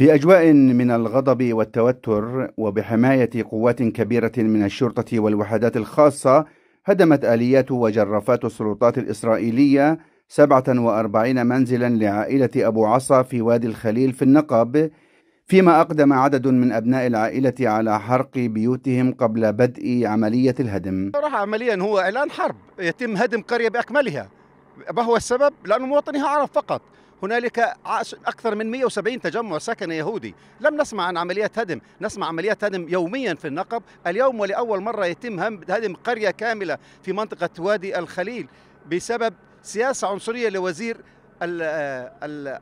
في أجواء من الغضب والتوتر وبحماية قوات كبيرة من الشرطة والوحدات الخاصة هدمت آليات وجرافات السلطات الإسرائيلية 47 منزلا لعائلة أبو عصا في وادي الخليل في النقب فيما أقدم عدد من أبناء العائلة على حرق بيوتهم قبل بدء عملية الهدم صراحة عمليا هو إعلان حرب يتم هدم قرية بأكملها ما هو السبب؟ لأنه مواطنيها عرب فقط هنالك أكثر من 170 تجمع سكني يهودي لم نسمع عن عمليات هدم نسمع عمليات هدم يوميا في النقب اليوم ولأول مرة يتم هدم قرية كاملة في منطقة وادي الخليل بسبب سياسة عنصرية لوزير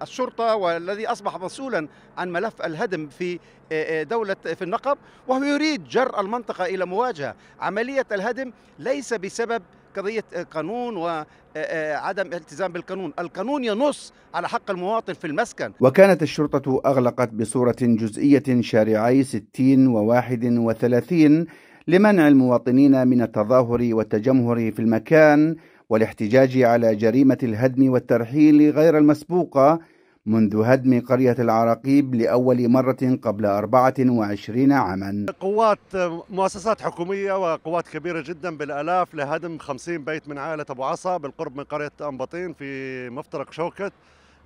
الشرطه والذي اصبح مسؤولا عن ملف الهدم في آه، آه، دوله في النقب وهو يريد جر المنطقه الى مواجهه عمليه الهدم ليس بسبب قضيه آه، قانون وعدم آه، آه، التزام بالقانون، القانون ينص على حق المواطن في المسكن. وكانت الشرطه اغلقت بصوره جزئيه شارعي 60 و 31 لمنع المواطنين من التظاهر والتجمهر في المكان والاحتجاج على جريمه الهدم والترحيل غير المسبوقه منذ هدم قرية العراقيب لأول مرة قبل 24 عاما قوات مؤسسات حكومية وقوات كبيرة جدا بالألاف لهدم 50 بيت من عائلة أبو عصا بالقرب من قرية أنبطين في مفترق شوكت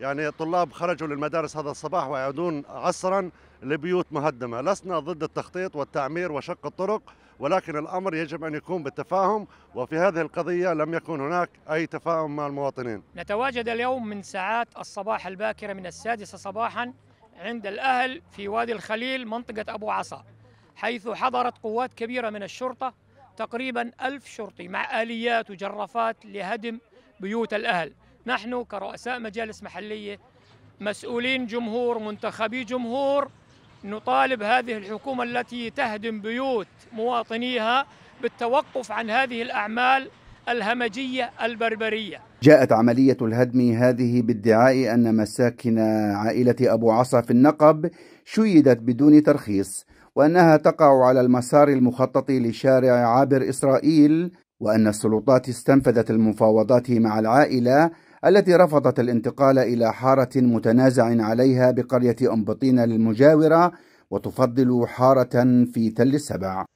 يعني طلاب خرجوا للمدارس هذا الصباح ويعودون عصرا لبيوت مهدمه، لسنا ضد التخطيط والتعمير وشق الطرق ولكن الامر يجب ان يكون بالتفاهم وفي هذه القضيه لم يكن هناك اي تفاهم مع المواطنين. نتواجد اليوم من ساعات الصباح الباكره من السادسه صباحا عند الاهل في وادي الخليل منطقه ابو عصا حيث حضرت قوات كبيره من الشرطه تقريبا ألف شرطي مع آليات وجرافات لهدم بيوت الأهل نحن كرؤساء مجالس محلية مسؤولين جمهور منتخبي جمهور نطالب هذه الحكومة التي تهدم بيوت مواطنيها بالتوقف عن هذه الأعمال الهمجية البربرية جاءت عملية الهدم هذه بادعاء أن مساكن عائلة أبو عصا في النقب شيدت بدون ترخيص وأنها تقع على المسار المخطط لشارع عابر إسرائيل وأن السلطات استنفذت المفاوضات مع العائلة التي رفضت الانتقال إلى حارة متنازع عليها بقرية أنبطين المجاورة وتفضل حارة في تل السبع